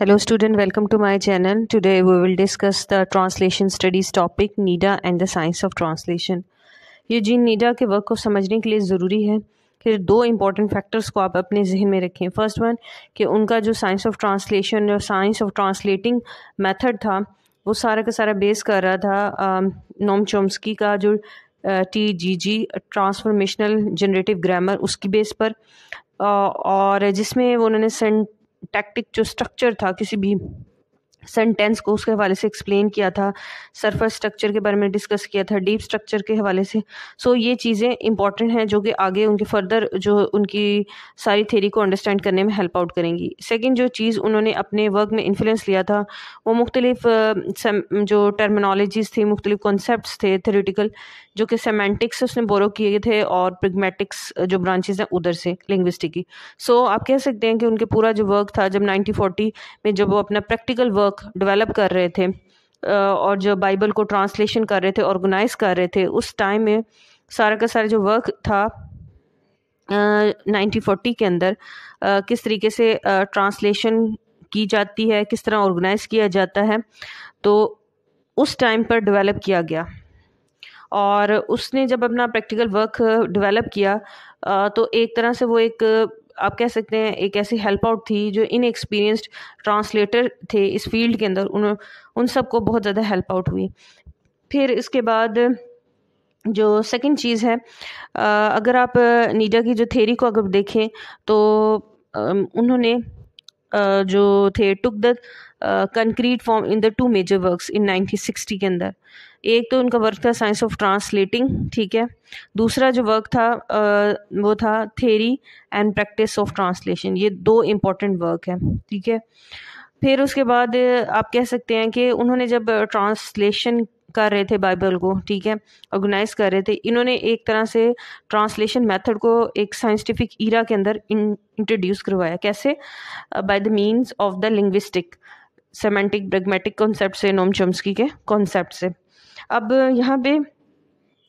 Hello student welcome to my channel Today we will discuss the translation studies topic Nida and the science of translation. ये Gene Nida के work को समझने के लिए ज़रूरी है फिर दो इम्पॉर्टेंट फैक्टर्स को आप अपने जहन में रखें फर्स्ट वन कि उनका जो साइंस ऑफ ट्रांसलेशन और साइंस ऑफ ट्रांसलेटिंग मैथड था वो सारा का सारा बेस कर रहा था नोम चोम्सकी का जो T G G transformational generative grammar उसकी बेस पर और जिसमें उन्होंने टैक्टिक जो स्ट्रक्चर था किसी भी सेंटेंस को उसके हवाले से एक्सप्लेन किया था सरफेस स्ट्रक्चर के बारे में डिस्कस किया था डीप स्ट्रक्चर के हवाले से सो so, ये चीज़ें इंपॉर्टेंट हैं जो कि आगे उनके फर्दर जो उनकी सारी थेरी को अंडरस्टैंड करने में हेल्प आउट करेंगी सेकंड जो चीज़ उन्होंने अपने वर्क में इन्फ्लुएंस लिया था वो मुख्तलिफ जो टर्मिनोलॉजीज़ थी मुख्तलिफ कॉन्सेप्ट थे थेरेटिकल जो कि सेमेंटिक्स से उसने बोरो किए थे और प्रिगमेटिक्स जो ब्रांचेज हैं उधर से लिंग्विस्टिक की सो so, आप कह सकते हैं कि उनके पूरा जो वर्क था जब 1940 में जब वो अपना प्रैक्टिकल वर्क डेवलप कर रहे थे और जो बाइबल को ट्रांसलेशन कर रहे थे ऑर्गेनाइज कर रहे थे उस टाइम में सारा का सारा जो वर्क था नाइनटीन फोर्टी के अंदर आ, किस तरीके से ट्रांसलेशन की जाती है किस तरह ऑर्गेनाइज किया जाता है तो उस टाइम पर डेवलप किया गया और उसने जब अपना प्रैक्टिकल वर्क डेवलप किया uh, तो एक तरह से वो एक uh, आप कह सकते हैं एक ऐसी हेल्प आउट थी जो इनएक्सपीरियंस्ड ट्रांसलेटर थे इस फील्ड के अंदर उन उन सबको बहुत ज़्यादा हेल्प आउट हुई फिर इसके बाद जो सेकंड चीज़ है uh, अगर आप नीडा की जो थेरी को अगर देखें तो um, उन्होंने जो थे took the concrete form in the two major works in 1960 के अंदर एक तो उनका वर्क था साइंस ऑफ ट्रांसलेटिंग ठीक है दूसरा जो वर्क था uh, वो था theory and practice of translation ये दो इम्पॉर्टेंट वर्क है ठीक है फिर उसके बाद आप कह सकते हैं कि उन्होंने जब ट्रांसलेशन कर रहे थे बाइबल को ठीक है ऑर्गेनाइज कर रहे थे इन्होंने एक तरह से ट्रांसलेशन मेथड को एक साइंटिफिक ईरा के अंदर इंट्रोड्यूस करवाया कैसे by the means of the linguistic semantic pragmatic concept से नोम चम्सकी के कॉन्सेप्ट से अब यहाँ पे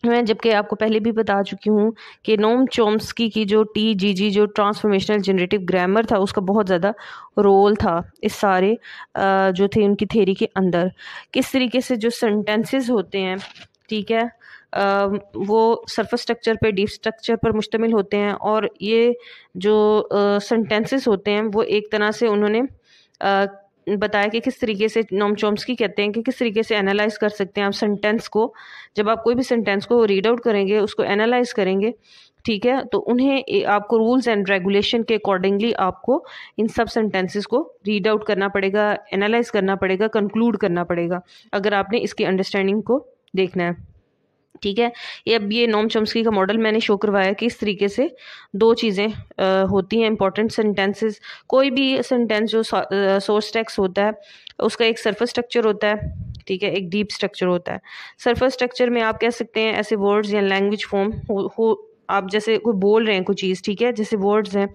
मैं जबकि आपको पहले भी बता चुकी हूँ कि नोम चोम्सकी की जो टी जी जी जो ट्रांसफॉर्मेशनल जनरेटिव ग्रामर था उसका बहुत ज़्यादा रोल था इस सारे जो थे उनकी थेरी के अंदर किस तरीके से जो सेंटेंसेस होते हैं ठीक है वो सरफेस स्ट्रक्चर पे डीप स्ट्रक्चर पर मुश्तमिल होते हैं और ये जो सेंटेंसेस होते हैं वो एक तरह से उन्होंने बताया कि किस तरीके से नोम चोम्स की कहते हैं कि किस तरीके से एनालाइज कर सकते हैं आप सेंटेंस को जब आप कोई भी सेंटेंस को रीड आउट करेंगे उसको एनालाइज करेंगे ठीक है तो उन्हें आपको रूल्स एंड रेगुलेशन के अकॉर्डिंगली आपको इन सब सेंटेंसेस को रीड आउट करना पड़ेगा एनालाइज करना पड़ेगा कंक्लूड करना पड़ेगा अगर आपने इसकी अंडरस्टैंडिंग को देखना है ठीक है ये अब ये नॉम चम्सकी का मॉडल मैंने शो करवाया कि इस तरीके से दो चीज़ें होती हैं इंपॉर्टेंट सेंटेंसेस कोई भी सेंटेंस जो सोर्स टेक्स होता है उसका एक सरफेस स्ट्रक्चर होता है ठीक है एक डीप स्ट्रक्चर होता है सरफेस स्ट्रक्चर में आप कह सकते हैं ऐसे वर्ड्स या लैंग्वेज फॉर्म हो, हो आप जैसे कोई बोल रहे हैं कोई चीज़ ठीक है जैसे वर्ड्स हैं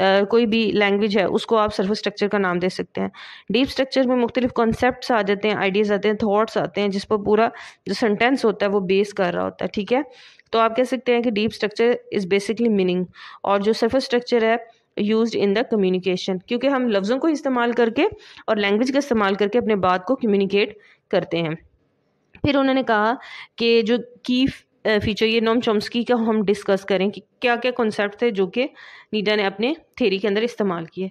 कोई भी लैंग्वेज है उसको आप सर्फर स्ट्रक्चर का नाम दे सकते हैं डीप स्ट्रक्चर में मुख्तलिफ कॉन्सेप्ट आ जाते हैं आइडियाज़ आते हैं थाट्स आते हैं जिस पर पूरा जो सेंटेंस होता है वो बेस कर रहा होता है ठीक है तो आप कह सकते हैं कि deep structure is basically meaning और जो सर्फर स्ट्रक्चर है यूज इन द कम्युनिकेशन क्योंकि हम लफ्ज़ों को इस्तेमाल करके और लैंग्वेज का इस्तेमाल करके अपने बात को कम्युनिकेट करते हैं फिर उन्होंने कहा कि जो की फीचर ये नॉम चोम्स्की का हम डिस्कस करें कि क्या क्या कॉन्सेप्ट थे जो कि नीडा ने अपने थेरी के अंदर इस्तेमाल किए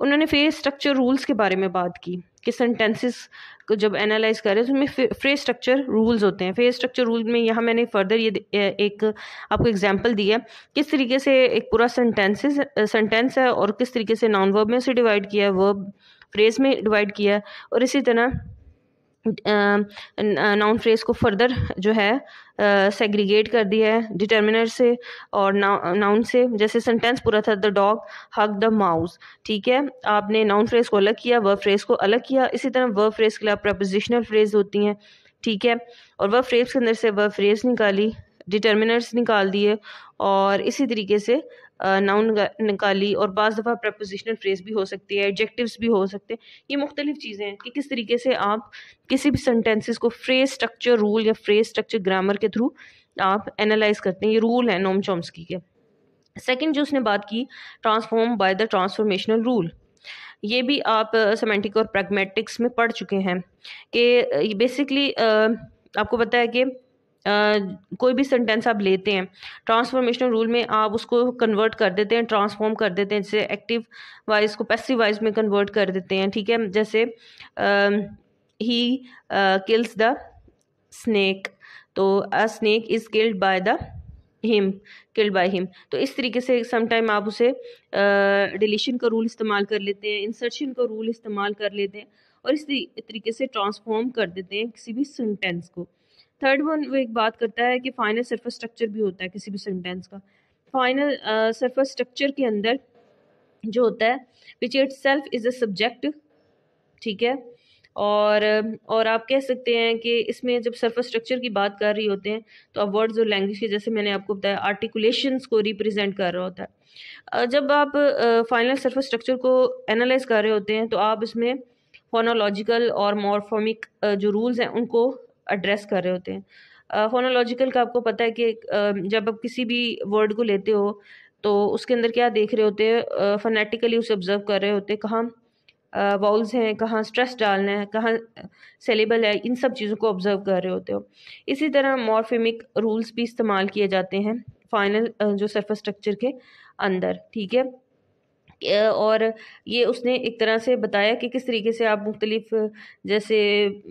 उन्होंने फिर स्ट्रक्चर रूल्स के बारे में बात की कि सेंटेंसेस को जब एनालाइज करें तो उसमें फ्रेज स्ट्रक्चर रूल्स होते हैं फ्रेज स्ट्रक्चर रूल में यहाँ मैंने फर्दर ये एक आपको एग्जांपल दिया किस तरीके से एक पूरा सेंटेंसेस सेंटेंस है और किस तरीके से नॉन वर्ब में उसे डिवाइड किया है वर्ब फ्रेज में डिवाइड किया है और इसी तरह नाउन फ्रेज को फर्दर जो है सेग्रीगेट कर दिया है डिटर्मिनर से और नाउन से जैसे सेंटेंस पूरा था the dog hug the mouse ठीक है आपने नाउन फ्रेज को अलग किया वर्ब फ्रेज को अलग किया इसी तरह वर्ब फ्रेज के लिए आप प्रपोजिशनल फ्रेज होती हैं ठीक है और वर्ब फ्रेज के अंदर से वर्ब फ्रेज निकाली डिटर्मिनर्स निकाल दिए और इसी तरीके से नाउन निकाली और बज़ दफ़ा प्रपोजिशनल फ्रेज भी हो सकती है एडजेक्टिव्स भी हो सकते हैं ये मुख्तलिफ चीज़ें हैं कि किस तरीके से आप किसी भी सेंटेंसेस को फ्रेज स्ट्रक्चर रूल या फ्रेज स्ट्रक्चर ग्रामर के थ्रू आप एनालाइज करते हैं ये रूल है नोम चॉम्सकी के सेकेंड जो उसने बात की transform by the transformational rule ये भी आप सेमेंटिक और प्रैगमेटिक्स में पढ़ चुके हैं कि बेसिकली आपको पता है कि कोई भी सेंटेंस आप लेते हैं ट्रांसफॉर्मेशनल रूल में आप उसको कन्वर्ट कर देते हैं ट्रांसफॉर्म कर देते हैं जैसे एक्टिव वाइज को पैसिव वाइज में कन्वर्ट कर देते हैं ठीक है जैसे ही किल्स द स्नैक तो a snake is killed by the him killed by him तो इस तरीके से समटाइम आप उसे डिलीशन का रूल इस्तेमाल कर लेते हैं इंसर्शन का रूल इस्तेमाल कर लेते हैं और इस तरीके से ट्रांसफॉर्म कर देते हैं किसी भी सेंटेंस को थर्ड वन वो एक बात करता है कि फाइनल सरफेस स्ट्रक्चर भी होता है किसी भी सेंटेंस का फाइनल सरफेस स्ट्रक्चर के अंदर जो होता है which itself is a subject ठीक है और और आप कह सकते हैं कि इसमें जब सरफेस स्ट्रक्चर की बात कर रही होते हैं तो आप वर्ड्स और लैंग्वेज के जैसे मैंने आपको बताया आर्टिकुलेशंस को रिप्रेजेंट कर रहा होता है जब आप फाइनल सरफेस स्ट्रक्चर को एनालाइज कर रहे होते हैं तो आप इसमें फोनोलॉजिकल और मॉर्फोमिक जो रूल्स हैं उनको एड्रेस कर रहे होते हैं फोनोलॉजिकल का आपको पता है कि uh, जब आप किसी भी वर्ड को लेते हो तो उसके अंदर क्या देख रहे होते हैं फनेटिकली उसे ऑब्जर्व कर रहे होते हैं कहाँ वाउल्स हैं कहाँ स्ट्रेस डालना है कहाँ सेलेबल है इन सब चीज़ों को ऑब्जर्व कर रहे होते हो इसी तरह मॉर्फेमिक रूल्स भी इस्तेमाल किए जाते हैं फाइनल जो सरफेस स्ट्रक्चर के अंदर ठीक है और ये उसने एक तरह से बताया कि किस तरीके से आप मुख्तलिफ जैसे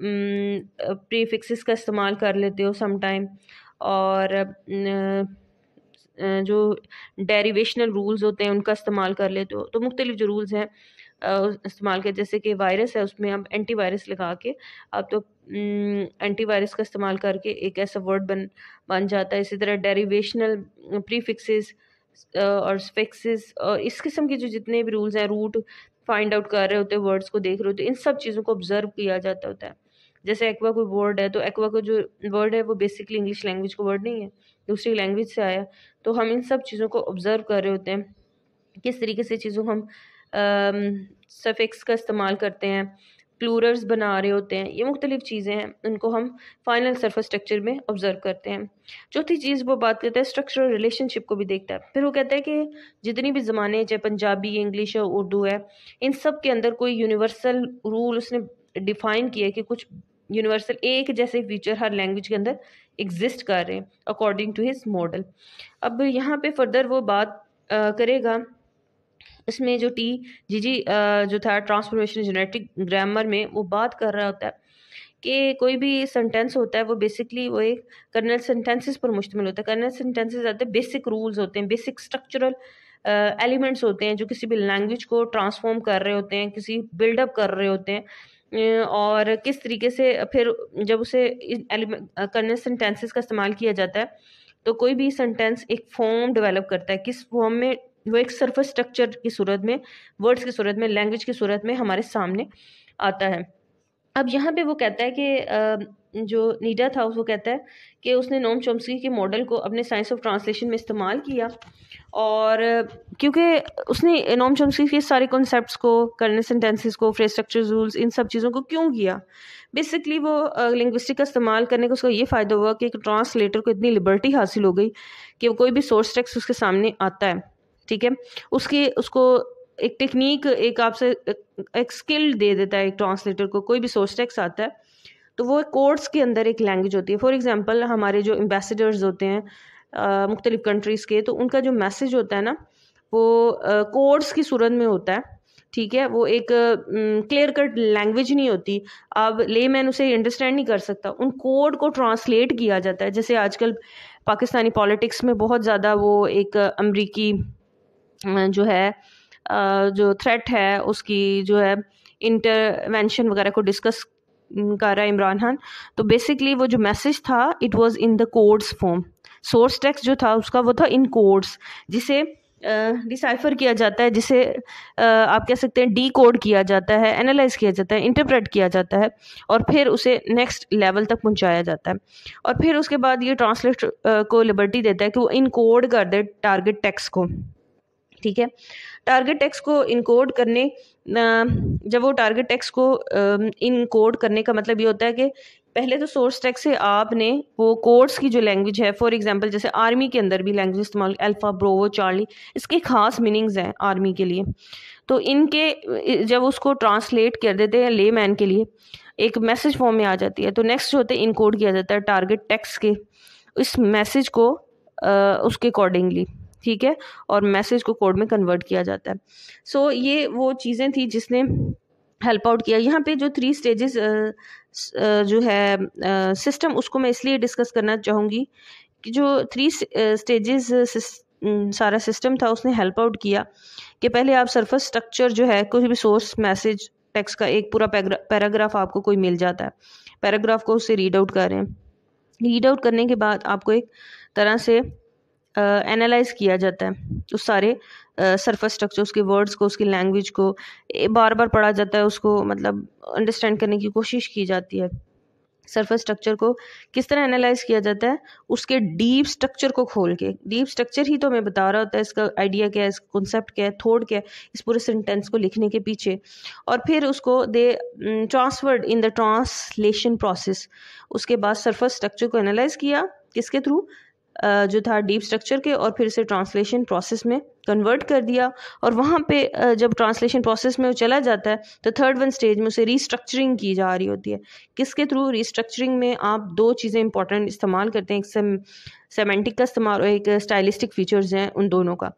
प्रीफिक्सेस का इस्तेमाल कर लेते हो समाइम और जो डेरिवेशनल रूल्स होते हैं उनका इस्तेमाल कर लेते हो तो मुख्तलिफ जो रूल्स हैं इस्तेमाल कर जैसे कि वायरस है उसमें आप एंटी वायरस लगा के आप तो एंटी वायरस का इस्तेमाल करके एक ऐसा वर्ड बन बन जाता है इसी तरह डेरिवेशनल प्रीफिक्सेस और और इस किस्म के जो जितने भी रूल्स हैं रूट फाइंड आउट कर रहे होते हैं वर्ड्स को देख रहे होते हैं इन सब चीज़ों को ऑब्जर्व किया जाता होता है जैसे एक्वा कोई वर्ड है तो एक्वा का जो वर्ड है वो बेसिकली इंग्लिश लैंग्वेज का वर्ड नहीं है दूसरी लैंग्वेज से आया तो हम इन सब चीज़ों को ऑब्ज़र्व कर रहे होते हैं किस तरीके से चीज़ों को हम सफिक्स का इस्तेमाल करते हैं क्लूरर्स बना रहे होते हैं ये मुख्तलिफ चीज़ें हैं उनको हम फाइनल सरफेस स्ट्रक्चर में ऑब्जर्व करते हैं चौथी चीज़ वो बात करता है स्ट्रक्चरल रिलेशनशिप को भी देखता है फिर वो कहता है कि जितनी भी ज़माने चाहे पंजाबी इंग्लिश है उर्दू है इन सब के अंदर कोई यूनिवर्सल रूल उसने डिफ़ाइन किया कि कुछ यूनिवर्सल एक जैसे फीचर हर लैंग्वेज के अंदर एग्जिस्ट कर रहे हैं अकॉर्डिंग टू हिज मॉडल अब यहाँ पर फर्दर वो बात आ, करेगा इसमें जो टी जी जी जो था ट्रांसफॉर्मेशन जेनेटिक ग्रामर में वो बात कर रहा होता है कि कोई भी सेंटेंस होता है वो बेसिकली वो एक कर्नल सेंटेंसेस पर मुश्तमिल होता है कर्नल सेंटेंसेस आते हैं बेसिक रूल्स होते हैं बेसिक स्ट्रक्चरल एलिमेंट्स होते हैं जो किसी भी लैंग्वेज को ट्रांसफॉर्म कर रहे होते हैं किसी बिल्डअप कर रहे होते हैं और किस तरीके से फिर जब उसे कर्नल सेंटेंसेस का इस्तेमाल किया जाता है तो कोई भी सेंटेंस एक फॉर्म डेवलप करता है किस फॉर्म में वो एक सरफेस स्ट्रक्चर की सूरत में वर्ड्स की सूरत में लैंग्वेज की सूरत में हमारे सामने आता है अब यहाँ पे वो कहता है कि जो नीडा था वो कहता है कि उसने नोम चोम्सकी के मॉडल को अपने साइंस ऑफ ट्रांसलेशन में इस्तेमाल किया और क्योंकि उसने नोम चोम्सकी के सारे कॉन्सेप्ट को करने सेंटेंसेस को फ्रेज स्ट्रक्चर रूल्स इन सब चीज़ों को क्यों किया बेसिकली वो लिंग्विस्टिक का इस्तेमाल करने का उसका ये फ़ायदा हुआ कि एक ट्रांसलेटर को इतनी लिबर्टी हासिल हो गई कि वो कोई भी सोर्स टेक्स्ट उसके सामने आता है ठीक है उसकी उसको एक टेक्निक एक आपसे एक स्किल दे देता है एक ट्रांसलेटर को कोई भी सोर्स टेक्स आता है तो वो एक के अंदर एक लैंग्वेज होती है फॉर एग्जांपल हमारे जो एम्बेसडर्स होते हैं मुख्तलिफ़ कंट्रीज़ के तो उनका जो मैसेज होता है ना वो कोर्ट्स की सूरत में होता है ठीक है वो एक क्लियर कट लैंग्वेज नहीं होती अब ले मैन उसे अंडरस्टैंड नहीं कर सकता उन कोड को ट्रांसलेट किया जाता है जैसे आजकल पाकिस्तानी पॉलिटिक्स में बहुत ज़्यादा वो एक अमरीकी जो है जो थ्रेट है उसकी जो है इंटरवेंशन वगैरह को डिस्कस कर रहा है इमरान खान तो बेसिकली वो जो मैसेज था it was in the codes form source text जो था उसका वो था इन कोड्स जिसे डिसाइफर uh, किया जाता है जिसे uh, आप कह सकते हैं डी कोड किया जाता है एनालाइज किया जाता है इंटरप्रेट किया जाता है और फिर उसे नेक्स्ट लेवल तक पहुंचाया जाता है और फिर उसके बाद ये ट्रांसलेट uh, को लिबर्टी देता है कि वो इनकोड कर दे टारगेट टेक्स्ट को ठीक है टारगेट टैक्स को इनकोड करने जब वो टारगेट टैक्स को इनकोड करने का मतलब ये होता है कि पहले तो सोर्स टैक्स से आपने वो कोड्स की जो लैंग्वेज है फॉर एग्जांपल जैसे आर्मी के अंदर भी लैंग्वेज इस्तेमाल अल्फ़ा ब्रोवो चार्ली इसके खास मीनिंग्स हैं आर्मी के लिए तो इनके जब उसको ट्रांसलेट कर देते हैं ले मैन के लिए एक मैसेज फॉर्म में आ जाती है तो नेक्स्ट जो होते हैं इनकोड किया जाता है टारगेट टैक्स के इस मैसेज को आ, उसके अकॉर्डिंगली ठीक है और मैसेज को कोड में कन्वर्ट किया जाता है सो so, ये वो चीज़ें थी जिसने हेल्प आउट किया यहाँ पे जो थ्री स्टेजेस जो है सिस्टम उसको मैं इसलिए डिस्कस करना चाहूँगी कि जो थ्री स्टेजेस सारा सिस्टम था उसने हेल्प आउट किया कि पहले आप सरफेस स्ट्रक्चर जो है कोई भी सोर्स मैसेज टेक्स्ट का एक पूरा पैराग्राफ आपको कोई मिल जाता है पैराग्राफ को उससे रीड आउट करें रीड आउट करने के बाद आपको एक तरह से एनालाइज किया जाता है उस सारे सरफेस स्ट्रक्चर उसके वर्ड्स को उसकी लैंग्वेज को बार बार पढ़ा जाता है उसको मतलब अंडरस्टैंड करने की कोशिश की जाती है सरफेस स्ट्रक्चर को किस तरह एनालाइज किया जाता है उसके डीप स्ट्रक्चर को खोल के डीप स्ट्रक्चर ही तो हमें बता रहा होता है इसका आइडिया क्या है इसका कॉन्सेप्ट क्या है थोड क्या है इस पूरे सेंटेंस को लिखने के पीछे और फिर उसको दे transferred in the translation process उसके बाद सरफेस स्ट्रक्चर को एनालाइज किया किसके थ्रू जो था डीप स्ट्रक्चर के और फिर इसे ट्रांसलेशन प्रोसेस में कन्वर्ट कर दिया और वहाँ पे जब ट्रांसलेशन प्रोसेस में वो चला जाता है तो थर्ड वन स्टेज में उसे रीस्ट्रक्चरिंग की जा रही होती है किसके थ्रू रीस्ट्रक्चरिंग में आप दो चीज़ें इंपॉर्टेंट इस्तेमाल करते हैं एक सेम सेमेंटिक का इस्तेमाल और एक स्टाइलिस्टिक फीचर्स हैं उन दोनों का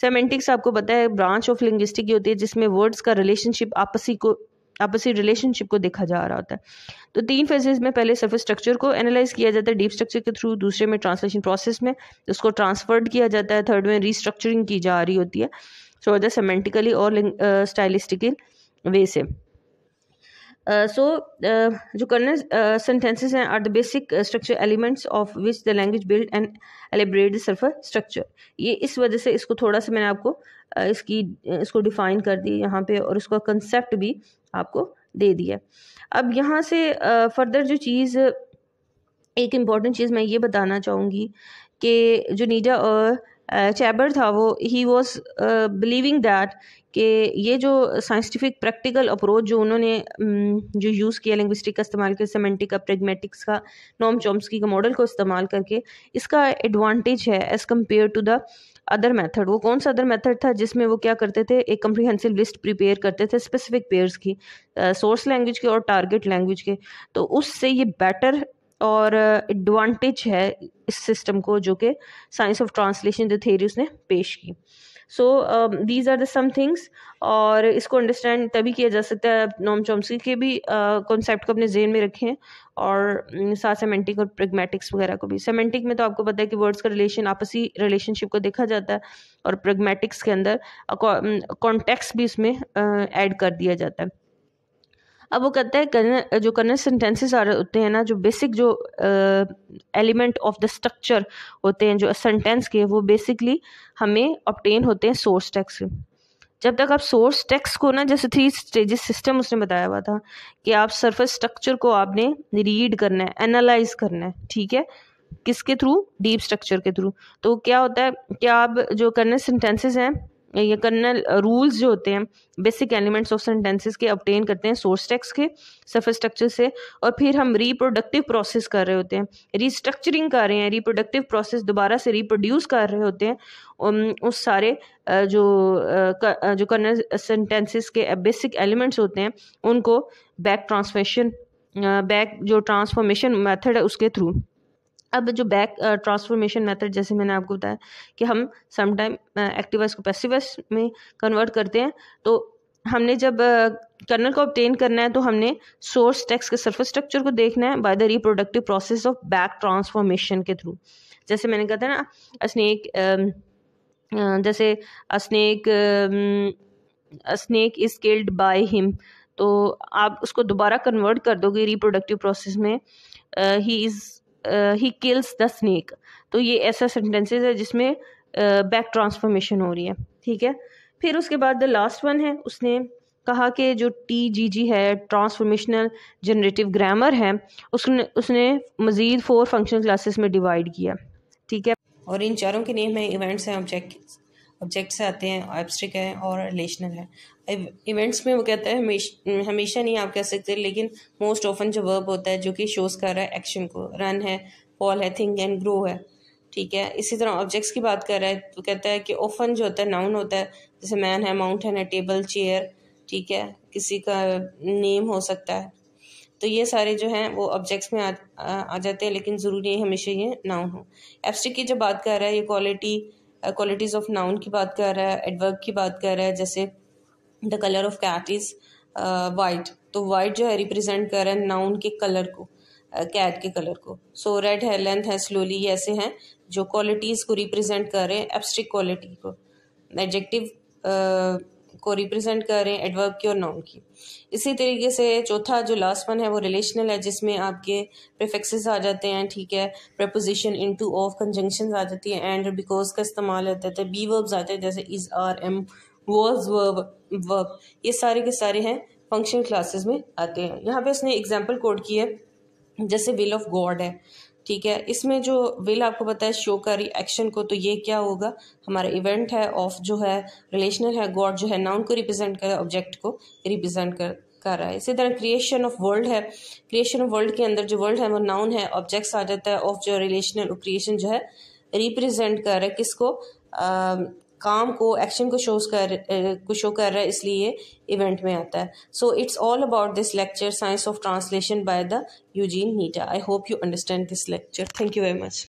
सेमेंटिक्स आपको पता है ब्रांच ऑफ लिंग्विस्टिक की होती है जिसमें वर्ड्स का रिलेशनशिप आपसी को आपसी रिलेशनशिप को देखा जा रहा होता है तो तीन फेजेस में पहले सर्फेस स्ट्रक्चर को एनालाइज किया जाता है डीप स्ट्रक्चर के थ्रू दूसरे में ट्रांसलेशन प्रोसेस में उसको ट्रांसफर्ड किया जाता है थर्ड में रिस्ट्रक्चरिंग की जा रही होती है सो द सेमेंटिकली और स्टाइलिस्टिकल वे से सो uh, uh, जो कर्नल सेंटेंसेज uh, हैं are the basic structure elements of which the language build and elaborate the surface structure ये इस वजह से इसको थोड़ा सा मैंने आपको uh, इसकी इसको डिफाइन कर दी यहाँ पे और उसका कंसेप्ट भी आपको दे दिया अब यहाँ से फर्दर uh, जो चीज़ एक इम्पॉर्टेंट चीज़ मैं ये बताना चाहूँगी कि जो नीडा और चैबर था वो ही वॉज बिलीविंग दैट कि ये जो साइंटिफिक प्रैक्टिकल अप्रोच जो उन्होंने जो यूज़ किया लिंग्विस्टिक का इस्तेमाल किया सेमेंटिक का प्रेगमेटिक्स का नॉम चॉम्स्की का मॉडल को इस्तेमाल करके इसका एडवांटेज है as compare to the other method वो कौन सा अदर मेथड था जिसमें वो क्या करते थे एक कम्प्रीहेंसिव लिस्ट प्रिपेयर करते थे स्पेसिफिक पेयर्स की सोर्स uh, लैंग्वेज के और टारगेट लैंग्वेज के तो उससे ये बेटर और एडवांटेज है इस सिस्टम को जो कि साइंस ऑफ ट्रांसलेशन जो थेरी उसने पेश की so these are the some things और इसको अंडरस्टैंड तभी किया जा सकता है नॉम चॉम्सकी के भी कॉन्सेप्ट uh, को अपने जेन में रखें और साथ सेमेंटिक और प्रगमेटिक्स वगैरह को भी सेमेंटिक में तो आपको पता है कि वर्ड्स का रिलेशन आपसी रिलेशनशिप को देखा जाता है और प्रगमेटिक्स के अंदर कॉन्टेक्स्ट भी इसमें ऐड uh, कर दिया जाता है अब वो कहता है करन, जो करनल सेंटेंसेस आ रहे होते हैं ना जो बेसिक जो एलिमेंट ऑफ द स्ट्रक्चर होते हैं जो सेंटेंस के वो बेसिकली हमें ऑप्टेन होते हैं सोर्स टैक्स से जब तक आप सोर्स टेक्स को ना जैसे थ्री स्टेजेस सिस्टम उसने बताया हुआ था कि आप सरफेस स्ट्रक्चर को आपने रीड करना है एनालाइज करना है ठीक है किसके थ्रू डीप स्ट्रक्चर के थ्रू तो क्या होता है कि आप जो करने सेंटेंसेस हैं ये कर्नल रूल्स जो होते हैं बेसिक एलिमेंट्स ऑफ सेंटेंसेस के अपटेन करते हैं सोर्स टेक्स के सफ़र स्ट्रक्चर से और फिर हम रिप्रोडक्टिव प्रोसेस कर रहे होते हैं रिस्ट्रक्चरिंग कर रहे हैं रिप्रोडक्टिव प्रोसेस दोबारा से रिप्रोड्यूस कर रहे होते हैं उस सारे जो जो कर्नल सेंटेंसेस के बेसिक एलिमेंट्स होते हैं उनको बैक ट्रांसफेशन बैक जो ट्रांसफॉर्मेशन मेथड है उसके थ्रू अब जो बैक ट्रांसफॉर्मेशन मेथड जैसे मैंने आपको बताया कि हम समटाइम एक्टिवाइज को पैसिवाइस में कन्वर्ट करते हैं तो हमने जब कर्नल को ऑप्टेन करना है तो हमने सोर्स टेक्स के सरफेस स्ट्रक्चर को देखना है by the reproductive process of back transformation के थ्रू जैसे मैंने कहा था ना स्नेक जैसे snake snake is killed by him तो आप उसको दोबारा कन्वर्ट कर दोगे रिप्रोडक्टिव प्रोसेस में he is he kills the snake तो ये ऐसा सेंटेंसेस है जिसमें बैक uh, ट्रांसफॉर्मेशन हो रही है ठीक है फिर उसके बाद द लास्ट वन है उसने कहा कि जो टी जी जी है ट्रांसफॉर्मेशनल जनरेटिव ग्रामर है उसने उसने मज़ीद फोर फंक्शनल क्लासेस में डिवाइड किया ठीक है और इन चारों के नेम है इवेंट्स हैं ऑब्जेक्ट ऑब्जेक्ट्स आते हैं एब्स्ट्रिक है और रिलेशनल है इवेंट्स में वो कहता है हमेशा हमेशा नहीं आप कह सकते लेकिन मोस्ट ऑफन जो वर्ब होता है जो कि शोज कर रहा है एक्शन को रन है फॉल है थिंक एंड ग्रो है ठीक है इसी तरह ऑब्जेक्ट्स की बात कर रहा है तो कहता है कि ओफन जो होता है नाउन होता है जैसे मैन है माउंटेन है टेबल चेयर ठीक है किसी का नेम हो सकता है तो ये सारे जो हैं वो ऑब्जेक्ट्स में आ, आ, आ जाते हैं लेकिन ज़रूरी है हमेशा ये नाउन हो एब्स्ट्रिक की जो बात कर रहा है ये क्वालिटी क्वालिटीज़ ऑफ नाउन की बात कर रहा है एडवर्ब की बात कर रहा है जैसे the colour of cat is white तो वाइट जो है रिप्रेजेंट कर रहा है नाउन के कलर को कैट uh, के कलर को सो रेड है लेंथ है स्लोली ऐसे हैं जो क्वालिटीज़ को रिप्रेजेंट कर रहे हैं एब्स्ट्रिक क्वालिटी को एडजेक्टिव को रिप्रेजेंट कर रहे हैं एडवर्ब की और नाउन की इसी तरीके से चौथा जो लास्ट वन है वो रिलेशनल है जिसमें आपके प्रिफिक्सेस आ जाते हैं ठीक है preposition in to of conjunction आ जाती है एंड बिकॉज का इस्तेमाल होता है बी तो वर्ब्स आते हैं जैसे is are am was verb verb ये सारे के सारे हैं फंक्शन क्लासेस में आते हैं यहाँ पर उसने एग्जाम्पल कोड की है जैसे विल ऑफ गॉड है ठीक है इसमें जो विल आपको पता है शो कर एक्शन को तो ये क्या होगा हमारा इवेंट है ऑफ जो है रिलेशनल है गॉड जो है नाउन को रिप्रेजेंट कर ऑब्जेक्ट को रिप्रेजेंट कर कर रहा है इसी तरह क्रिएशन ऑफ वर्ल्ड है क्रिएशन ऑफ वर्ल्ड के अंदर जो वर्ल्ड है वो नाउन है ऑब्जेक्ट्स आ जाता है ऑफ जो रिलेशनल क्रिएशन जो है रिप्रेजेंट कर रहा है किसको काम को एक्शन को शोज कर uh, को शो कर रहा है इसलिए इवेंट में आता है so it's all about this lecture science of translation by the Eugene Nida I hope you understand this lecture thank you very much